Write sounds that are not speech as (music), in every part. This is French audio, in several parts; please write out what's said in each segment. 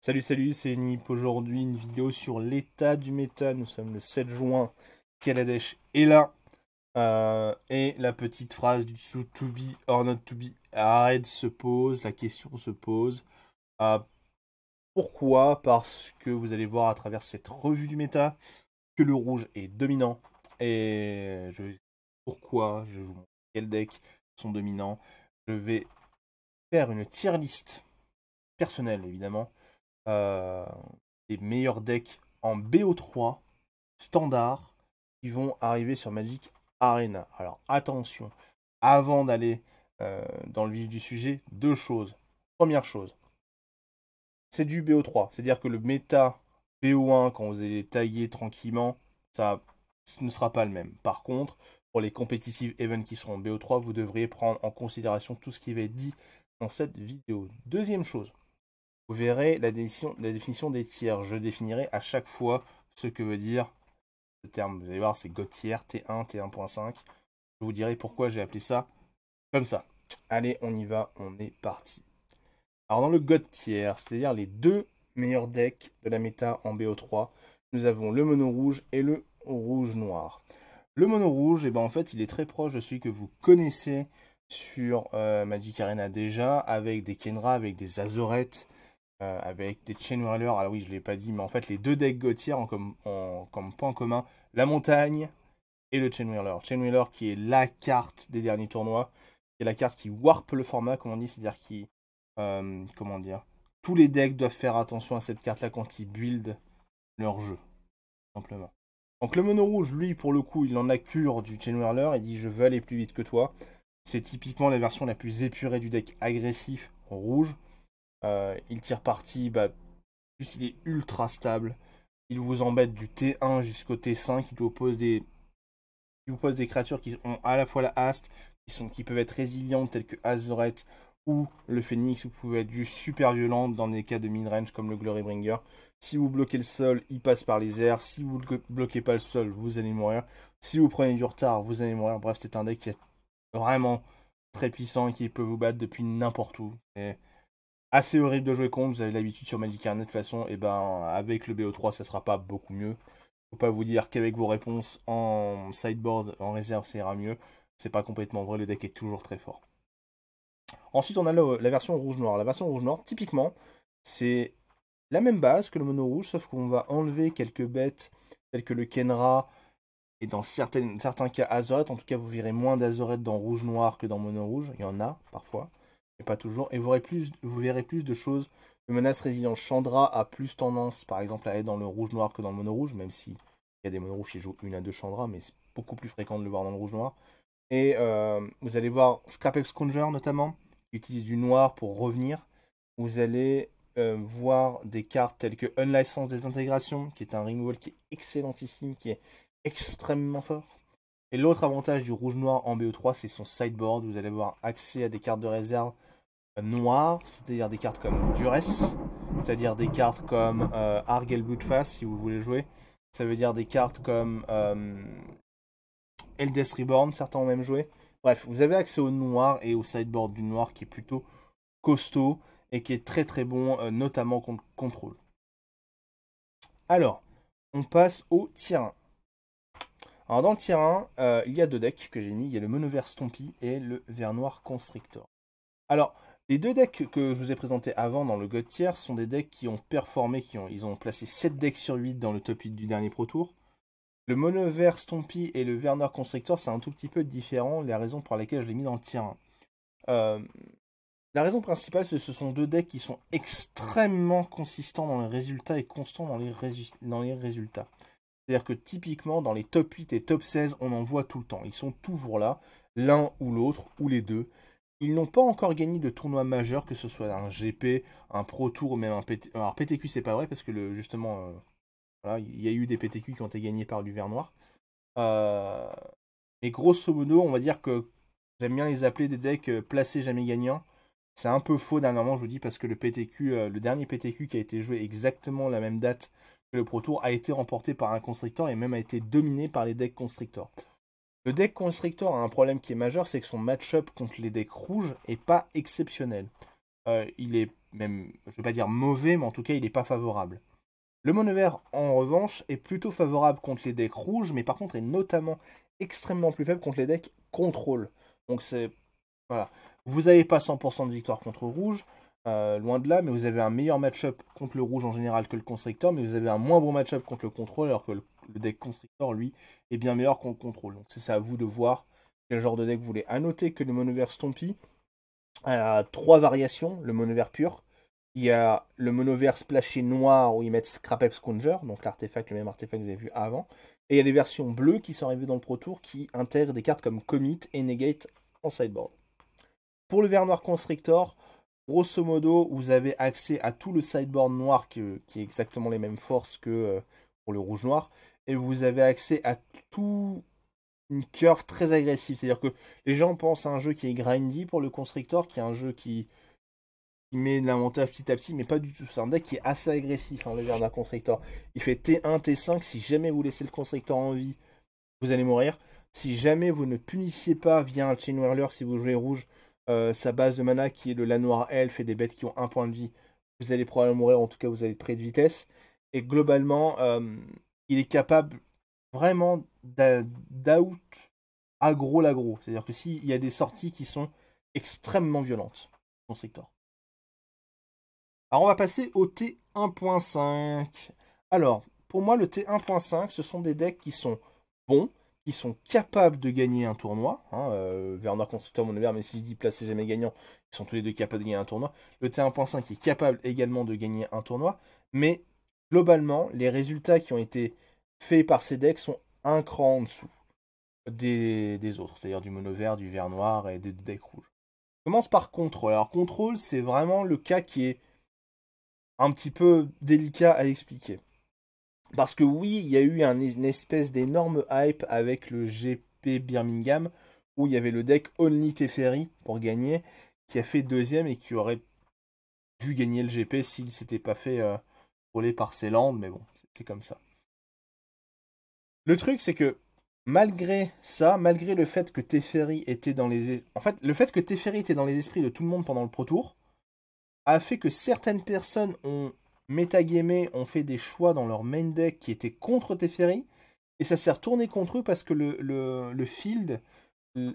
Salut, salut, c'est Nip. Aujourd'hui, une vidéo sur l'état du méta. Nous sommes le 7 juin. Kaladesh est là. Euh, et la petite phrase du dessous, to be or not to be, arrête se pose. La question se pose. Euh, pourquoi Parce que vous allez voir à travers cette revue du méta que le rouge est dominant. Et je pourquoi Je vais vous montrer quels decks sont dominants. Je vais faire une tier list personnelle, évidemment les euh, meilleurs decks en BO3 standard qui vont arriver sur Magic Arena. Alors attention, avant d'aller euh, dans le vif du sujet, deux choses. Première chose, c'est du BO3, c'est-à-dire que le méta BO1, quand vous allez tailler tranquillement, ça ne sera pas le même. Par contre, pour les compétitives events qui seront BO3, vous devriez prendre en considération tout ce qui va être dit dans cette vidéo. Deuxième chose, vous verrez la définition, la définition des tiers. Je définirai à chaque fois ce que veut dire le terme. Vous allez voir, c'est tiers T1, T1.5. Je vous dirai pourquoi j'ai appelé ça comme ça. Allez, on y va, on est parti. Alors dans le God tier, c'est-à-dire les deux meilleurs decks de la méta en BO3, nous avons le mono rouge et le rouge noir. Le mono rouge, et eh ben en fait, il est très proche de celui que vous connaissez sur euh, Magic Arena déjà, avec des kenra avec des azorettes euh, avec des Chain Alors oui, je l'ai pas dit, mais en fait, les deux decks Gauthier ont comme, point commun la montagne et le Chain Whirler. qui est la carte des derniers tournois, qui est la carte qui warp le format, comme on dit, c'est-à-dire qui. Euh, comment dire Tous les decks doivent faire attention à cette carte-là quand ils buildent leur jeu, simplement. Donc le mono rouge, lui, pour le coup, il en a cure du Chain il dit je veux aller plus vite que toi. C'est typiquement la version la plus épurée du deck agressif rouge. Euh, il tire parti, bah, il est ultra stable. Il vous embête du T1 jusqu'au T5. Il vous pose des, vous des créatures qui ont à la fois la haste, qui, sont, qui peuvent être résilientes, telles que Azoret ou le Phoenix, vous pouvez être du super violent dans des cas de mid comme le Glorybringer. Si vous bloquez le sol, il passe par les airs. Si vous ne bloquez pas le sol, vous allez mourir. Si vous prenez du retard, vous allez mourir. Bref, c'est un deck qui est vraiment très puissant et qui peut vous battre depuis n'importe où assez horrible de jouer contre. Vous avez l'habitude sur Magic Arena de toute façon. Et ben avec le BO3, ça sera pas beaucoup mieux. Faut pas vous dire qu'avec vos réponses en sideboard, en réserve, ça ira mieux. C'est pas complètement vrai. Le deck est toujours très fort. Ensuite, on a la version rouge-noir. La version rouge-noir, typiquement, c'est la même base que le mono rouge, sauf qu'on va enlever quelques bêtes telles que le Kenra et dans certains cas Azoret. En tout cas, vous verrez moins d'Azoret dans rouge-noir que dans mono rouge. Il y en a parfois mais pas toujours. Et vous verrez plus, vous verrez plus de choses. Le menace résilient Chandra a plus tendance, par exemple, à être dans le rouge-noir que dans le mono-rouge, même si il y a des mono-rouges qui jouent une à deux Chandra, mais c'est beaucoup plus fréquent de le voir dans le rouge-noir. Et euh, vous allez voir Scrap Exconger notamment, qui utilise du noir pour revenir. Vous allez euh, voir des cartes telles que Unlicense Désintégration, qui est un removal qui est excellentissime, qui est extrêmement fort. Et l'autre avantage du rouge-noir en BO3, c'est son sideboard. Vous allez avoir accès à des cartes de réserve Noir, c'est-à-dire des cartes comme Duress, c'est-à-dire des cartes comme euh, Argel Bloodfast si vous voulez jouer, ça veut dire des cartes comme euh, Eldest Reborn, certains ont même joué. Bref, vous avez accès au noir et au sideboard du noir qui est plutôt costaud et qui est très très bon, euh, notamment contre contrôle. Alors, on passe au tier 1. Alors dans le tier euh, 1, il y a deux decks que j'ai mis, il y a le Monoverse et le vert noir Constrictor. Alors, les deux decks que je vous ai présentés avant dans le God tier sont des decks qui ont performé, qui ont, ils ont placé 7 decks sur 8 dans le top 8 du dernier Pro Tour. Le mono vert Stompy et le Werner Constrictor, c'est un tout petit peu différent, la raison pour laquelle je l'ai mis dans le tier 1. Euh, la raison principale, c'est que ce sont deux decks qui sont extrêmement consistants dans les résultats et constants dans les, dans les résultats. C'est-à-dire que typiquement, dans les top 8 et top 16, on en voit tout le temps. Ils sont toujours là, l'un ou l'autre, ou les deux. Ils n'ont pas encore gagné de tournoi majeur, que ce soit un GP, un Pro Tour ou même un PTQ. Alors PTQ c'est pas vrai parce que justement, euh, il y a eu des PTQ qui ont été gagnés par du vert Noir. mais euh, grosso modo, on va dire que j'aime bien les appeler des decks euh, placés jamais gagnants. C'est un peu faux dernièrement, je vous dis, parce que le PTQ, le dernier PTQ qui a été joué exactement la même date que le Pro Tour a été remporté par un Constrictor et même a été dominé par les decks Constrictor. Le deck Constrictor a un problème qui est majeur, c'est que son match-up contre les decks rouges est pas exceptionnel. Euh, il est même, je vais pas dire mauvais, mais en tout cas, il n'est pas favorable. Le mono vert, en revanche, est plutôt favorable contre les decks rouges, mais par contre est notamment extrêmement plus faible contre les decks contrôle. Donc c'est. Voilà. Vous n'avez pas 100% de victoire contre rouge, euh, loin de là, mais vous avez un meilleur match-up contre le rouge en général que le Constrictor, mais vous avez un moins bon match-up contre le contrôle, alors que le le deck Constrictor, lui, est bien meilleur qu'on contrôle. Donc c'est à vous de voir quel genre de deck vous voulez. À noter que le monoverse Stompy a trois variations, le monovers pur. Il y a le monoverse splashé noir où ils mettent Scrapheap Sconger, donc l'artefact, le même artefact que vous avez vu avant. Et il y a des versions bleues qui sont arrivées dans le Pro Tour qui intègrent des cartes comme Commit et Negate en sideboard. Pour le vert noir Constrictor, grosso modo, vous avez accès à tout le sideboard noir qui, euh, qui est exactement les mêmes forces que euh, pour le rouge noir et vous avez accès à tout une curve très agressive. C'est-à-dire que les gens pensent à un jeu qui est grindy pour le Constrictor, qui est un jeu qui, met de l'avantage petit à petit, mais pas du tout. C'est un deck qui est assez agressif en hein, d'un Constrictor. Il fait T1, T5. Si jamais vous laissez le Constrictor en vie, vous allez mourir. Si jamais vous ne punissiez pas via un Chain Whirler, si vous jouez rouge, euh, sa base de mana qui est le la Elf, et des bêtes qui ont un point de vie, vous allez probablement mourir. En tout cas, vous avez près de vitesse. Et globalement, euh, il est capable vraiment d'out agro l'agro. C'est-à-dire que s'il y a des sorties qui sont extrêmement violentes, Constrictor. Alors on va passer au T1.5. Alors, pour moi, le T1.5, ce sont des decks qui sont bons, qui sont capables de gagner un tournoi. Hein, euh, Verna Constructor, mon mais si je dis placé jamais gagnant, ils sont tous les deux capables de gagner un tournoi. Le T1.5 est capable également de gagner un tournoi, mais globalement, les résultats qui ont été faits par ces decks sont un cran en dessous des, des autres, c'est-à-dire du mono vert, du vert noir et des decks rouges. Je commence par contrôle. Alors contrôle, c'est vraiment le cas qui est un petit peu délicat à expliquer. Parce que oui, il y a eu une espèce d'énorme hype avec le GP Birmingham, où il y avait le deck Only Teferi pour gagner, qui a fait deuxième et qui aurait dû gagner le GP s'il s'était pas fait euh, par ces landes, mais bon, c'était comme ça. Le truc, c'est que malgré ça, malgré le fait que Teferi était dans les... En fait, le fait que était dans les esprits de tout le monde pendant le Pro Tour a fait que certaines personnes ont metagamé, ont fait des choix dans leur main deck qui étaient contre Teferi, et ça s'est retourné contre eux parce que le, le, field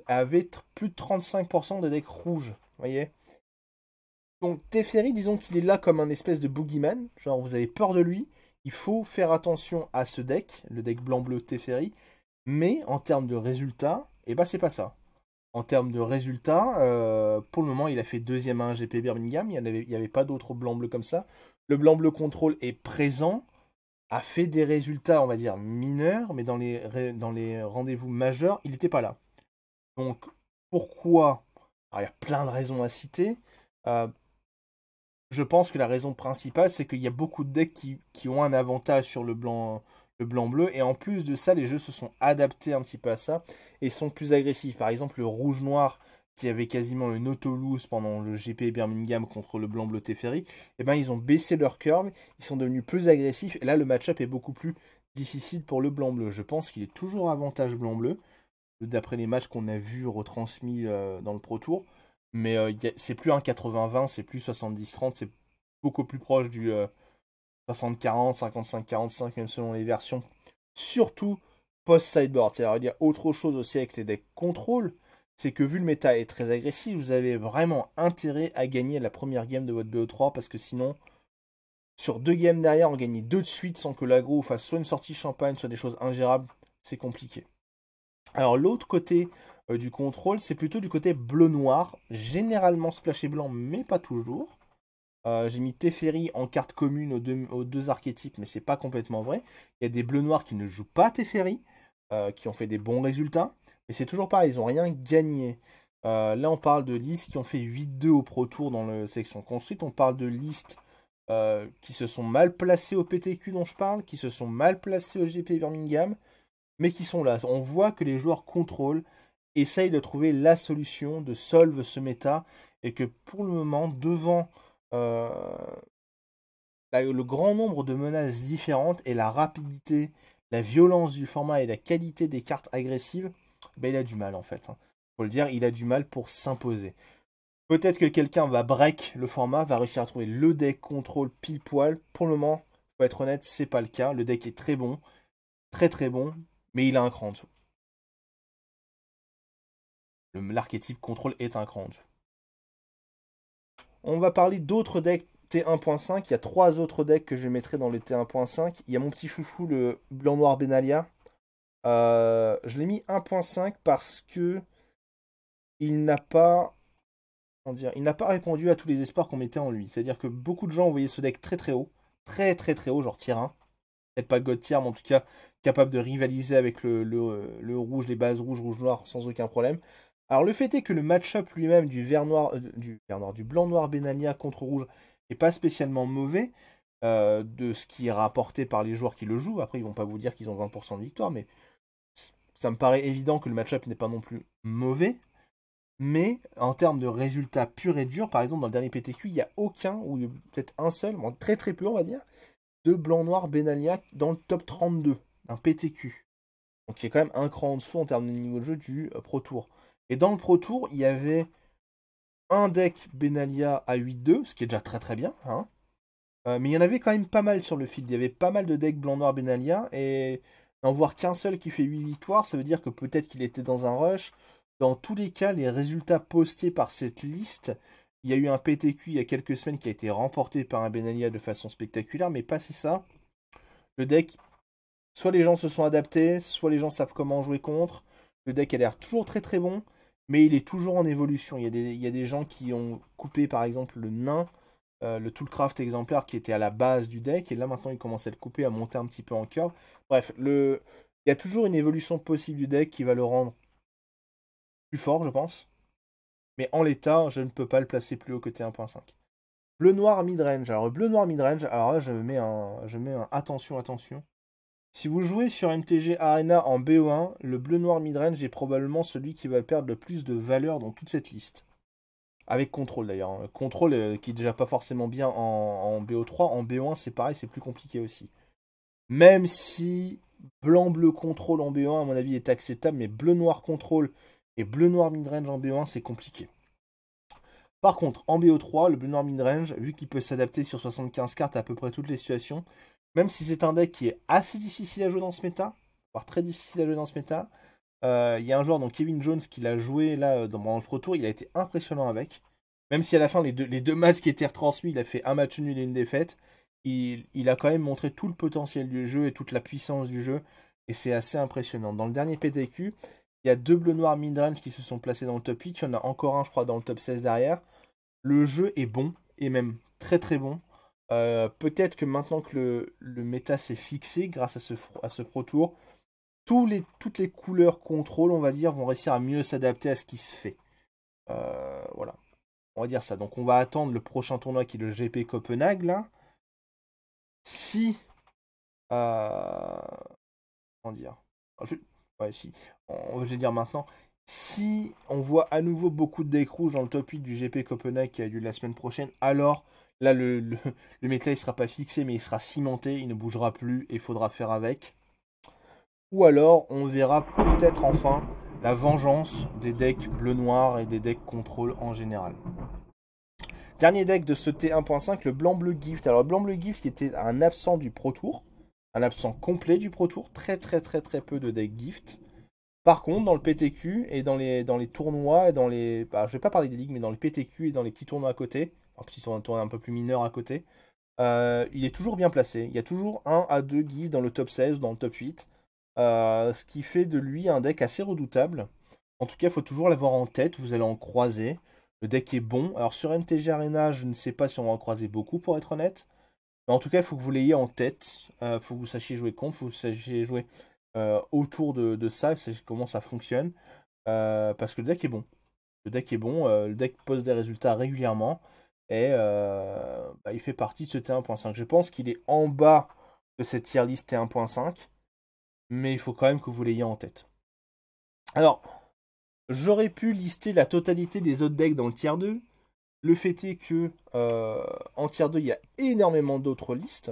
avait plus de 35% de decks rouges, voyez donc Teferi, disons qu'il est là comme un espèce de boogeyman, genre vous avez peur de lui, il faut faire attention à ce deck, le deck blanc-bleu Teferi, mais en termes de résultats, et eh ben c'est pas ça. En termes de résultats, euh, pour le moment il a fait deuxième à un GP Birmingham, il n'y avait, pas d'autres blanc-bleu comme ça. Le blanc-bleu contrôle est présent, a fait des résultats on va dire mineurs, mais dans les, dans les rendez-vous majeurs, il n'était pas là. Donc pourquoi il y a plein de raisons à citer. Euh, je pense que la raison principale, c'est qu'il y a beaucoup de decks qui, ont un avantage sur le blanc, le blanc bleu. Et en plus de ça, les jeux se sont adaptés un petit peu à ça et sont plus agressifs. Par exemple, le rouge noir qui avait quasiment une auto pendant le GP Birmingham contre le blanc bleu Teferi, eh ben ils ont baissé leur curve, ils sont devenus plus agressifs et là le match-up est beaucoup plus difficile pour le blanc bleu. Je pense qu'il est toujours avantage blanc bleu d'après les matchs qu'on a vus retransmis euh, dans le Pro Tour mais euh, c'est plus un 80-20, c'est plus 70-30, c'est beaucoup plus proche du 60-40, euh, 55-45, même selon les versions. Surtout post-sideboard. il y a autre chose aussi avec tes decks contrôle, c'est que vu le méta est très agressif, vous avez vraiment intérêt à gagner la première game de votre BO3 parce que sinon, sur deux games derrière, on gagne deux de suite sans que l'agro fasse soit une sortie champagne, soit des choses ingérables, c'est compliqué. Alors l'autre côté euh, du contrôle, c'est plutôt du côté bleu-noir, généralement splashé blanc, mais pas toujours. Euh, j'ai mis Teferi en carte commune aux deux, archétypes, mais c'est pas complètement vrai. Il y a des bleus-noirs qui ne jouent pas Teferi, euh, qui ont fait des bons résultats, mais c'est toujours pareil, ils n'ont rien gagné. là, on parle de listes qui ont fait 8-2 au Pro Tour dans la section construite. On parle de listes qui se sont mal placées au PTQ dont je parle, qui se sont mal placées au GP Birmingham, mais qui sont là. On voit que les joueurs contrôlent, essayent de trouver la solution, de solve ce méta, et que pour le moment, devant euh, bah, le grand nombre de menaces différentes et la rapidité, la violence du format et la qualité des cartes agressives, ben, il a du mal en fait. Il hein. Faut le dire, il a du mal pour s'imposer. Peut-être que quelqu'un va break le format, va réussir à trouver le deck contrôle pile poil. Pour le moment, faut être honnête, c'est pas le cas. Le deck est très bon, très très bon mais il a un cran en L'archétype contrôle est un cran On va parler d'autres decks T1.5. Il y a trois autres decks que je mettrai dans les T1.5. Il y a mon petit chouchou, le blanc-noir Benalia. Euh, je l'ai mis 1.5 parce que il n'a pas. Il n'a pas répondu à tous les espoirs qu'on mettait en lui. C'est-à-dire que beaucoup de gens voyaient ce deck très très haut. Très très très haut, genre tier 1 peut-être pas Gauthier, mais en tout cas capable de rivaliser avec le, rouge, les bases rouges, rouge-noir sans aucun problème. Alors le fait est que le match-up lui-même du vert noir, euh, du, vert -noir, du blanc-noir Benania contre rouge n'est pas spécialement mauvais euh, de ce qui est rapporté par les joueurs qui le jouent. Après, ils vont pas vous dire qu'ils ont 20% de victoire, mais ça me paraît évident que le match-up n'est pas non plus mauvais. Mais en termes de résultats purs et durs, par exemple, dans le dernier PTQ, il n'y a aucun, ou peut-être un seul, très très peu, on va dire, de Blanc-Noir Benalia dans le top 32 d'un PTQ. Donc il est quand même un cran en dessous en termes de niveau de jeu du euh, Pro Tour. Et dans le Pro Tour, il y avait un deck Benalia à 8-2, ce qui est déjà très très bien. Hein. Euh, mais il y en avait quand même pas mal sur le field. Il y avait pas mal de decks blanc-noir Benalia. Et n'en voir qu'un seul qui fait 8 victoires, ça veut dire que peut-être qu'il était dans un rush. Dans tous les cas, les résultats postés par cette liste il y a eu un PTQ il y a quelques semaines qui a été remporté par un Benalia de façon spectaculaire, mais pas c'est ça, le deck, soit les gens se sont adaptés, soit les gens savent comment jouer contre. Le deck a l'air toujours très très bon, mais il est toujours en évolution. Il y a des, il des gens qui ont coupé par exemple le nain, euh, le Toolcraft exemplaire qui était à la base du deck, et là maintenant il commence à le couper, à monter un petit peu en curve. Bref, le... il y a toujours une évolution possible du deck qui va le rendre plus fort, je pense. Mais en l'état, je ne peux pas le placer plus haut que 15 Bleu noir midrange. range Alors bleu noir midrange, alors là je mets un je mets un attention attention. Si vous jouez sur MTG Arena en BO1, le bleu noir midrange est probablement celui qui va perdre le plus de valeur dans toute cette liste. Avec contrôle d'ailleurs. Contrôle euh, qui est déjà pas forcément bien en, en BO3. En BO1 c'est pareil, c'est plus compliqué aussi. Même si blanc-bleu contrôle en BO1 à mon avis est acceptable, mais bleu-noir contrôle et bleu-noir midrange en BO1, c'est compliqué. Par contre, en BO3, le bleu-noir midrange, vu qu'il peut s'adapter sur 75 cartes à, peu près toutes les situations, même si c'est un deck qui est assez difficile à jouer dans ce méta, voire très difficile à jouer dans ce méta, euh, il y a un joueur, donc Kevin Jones, qui l'a joué là euh, dans, le Pro Tour, il a été impressionnant avec. Même si à la fin, les deux, les deux matchs qui étaient retransmis, il a fait un match nul et une défaite, il, il a quand même montré tout le potentiel du jeu et toute la puissance du jeu, et c'est assez impressionnant. Dans le dernier PTQ, il y a deux bleus noirs midrange qui se sont placés dans le top 8. Il y en a encore un, je crois, dans le top 16 derrière. Le jeu est bon, et même très très bon. Euh, peut-être que maintenant que le, méta s'est fixé grâce à ce, à ce Pro Tour, les, toutes les couleurs contrôle, on va dire, vont réussir à mieux s'adapter à ce qui se fait. Euh, voilà. On va dire ça. Donc on va attendre le prochain tournoi qui est le GP Copenhague, là. Si... Euh, comment dire si, on, dire maintenant, si on voit à nouveau beaucoup de decks rouges dans le top 8 du GP Copenhague qui a lieu la semaine prochaine, alors là le, le, (laughs) métal ne sera pas fixé mais il sera cimenté, il ne bougera plus et il faudra faire avec. Ou alors on verra peut-être enfin la vengeance des decks bleu-noir et des decks contrôle en général. Dernier deck de ce T1.5, le blanc-bleu gift. Alors blanc-bleu gift qui était un absent du Pro Tour un absent complet du Pro Tour, très très très très peu de deck gift. Par contre, dans le PTQ et dans les, dans les tournois, et dans les. Bah, je vais pas parler des ligues, mais dans le PTQ et dans les petits tournois à côté, un petit tournoi un peu plus mineur à côté, euh, il est toujours bien placé. Il y a toujours un à deux gift dans le top 16 dans le top 8. Euh, ce qui fait de lui un deck assez redoutable. En tout cas, il faut toujours l'avoir en tête, vous allez en croiser. Le deck est bon. Alors sur MTG Arena, je ne sais pas si on va en croiser beaucoup pour être honnête. Mais en tout cas, il faut que vous l'ayez en tête. Il euh, faut que vous sachiez jouer contre, faut que vous sachiez jouer euh, autour de, de ça, comment ça fonctionne. Euh, parce que le deck est bon. Le deck est bon, le deck pose des résultats régulièrement. Et bah, il fait partie de ce T1.5. Je pense qu'il est en bas de cette tier list T1.5. Mais il faut quand même que vous l'ayez en tête. Alors, j'aurais pu lister la totalité des autres decks dans le tier 2. Le fait est que euh, en tier 2, il y a énormément d'autres listes,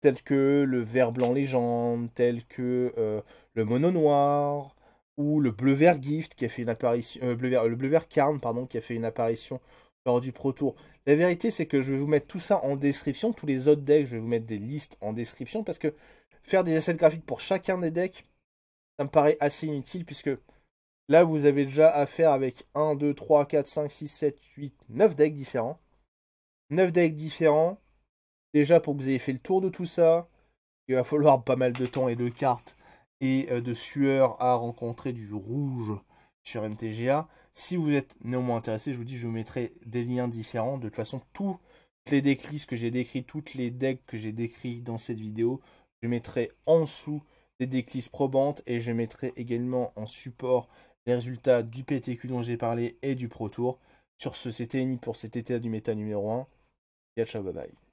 telles que le vert blanc légende, tel que euh, le mono noir, ou le bleu vert gift qui a fait une apparition. Euh, bleu -vert, le bleu vert carne, pardon, qui a fait une apparition lors du Pro Tour. La vérité, c'est que je vais vous mettre tout ça en description. Tous les autres decks, je vais vous mettre des listes en description parce que faire des assets graphiques pour chacun des decks, ça me paraît assez inutile puisque Là, vous avez déjà affaire avec 1, 2, 3, 4, 5, 6, 7, 8, 9 decks différents. 9 decks différents. Déjà, pour que vous ayez fait le tour de tout ça, il va falloir pas mal de temps et de cartes et euh, de sueur à rencontrer du rouge sur MTGA. Si vous êtes néanmoins intéressé, je vous dis, je vous mettrai des liens différents. De toute façon, toutes les decklists que j'ai décrites, toutes les decks que j'ai décrits dans cette vidéo, je mettrai en dessous des decklists probantes et je mettrai également en support les résultats du PTQ dont j'ai parlé et du Pro Tour. Sur ce, c'était Eni pour cet état du méta numéro 1. et ciao, bye bye.